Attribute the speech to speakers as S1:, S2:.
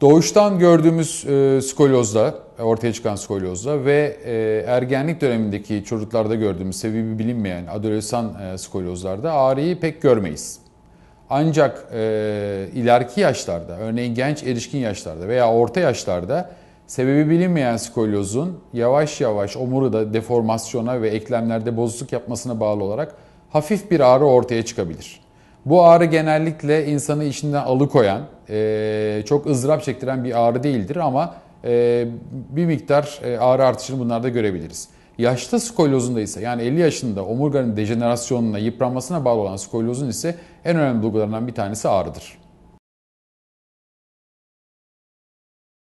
S1: Doğuştan gördüğümüz e, skolozda, ortaya çıkan skolozda ve e, ergenlik dönemindeki çocuklarda gördüğümüz sebebi bilinmeyen adolesan e, skolozlarda ağrıyı pek görmeyiz. Ancak e, ileriki yaşlarda, örneğin genç erişkin yaşlarda veya orta yaşlarda sebebi bilinmeyen skolyozun yavaş yavaş omurda deformasyona ve eklemlerde bozukluk yapmasına bağlı olarak hafif bir ağrı ortaya çıkabilir. Bu ağrı genellikle insanı işinden alıkoyan, e, çok ızdırap çektiren bir ağrı değildir ama e, bir miktar e, ağrı artışını bunlarda görebiliriz. Yaşta skolyozunda ise yani 50 yaşında omurganın dejenerasyonuna, yıpranmasına bağlı olan skolyozun ise en önemli bulgularından bir tanesi ağrıdır.